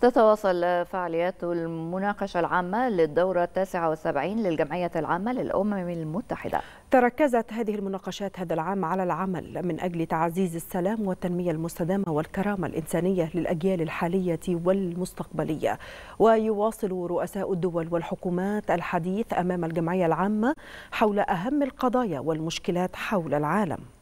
تتواصل فعاليات المناقشة العامة للدورة التاسعة والسبعين للجمعية العامة للأمم المتحدة تركزت هذه المناقشات هذا العام على العمل من أجل تعزيز السلام والتنمية المستدامة والكرامة الإنسانية للأجيال الحالية والمستقبلية ويواصل رؤساء الدول والحكومات الحديث أمام الجمعية العامة حول أهم القضايا والمشكلات حول العالم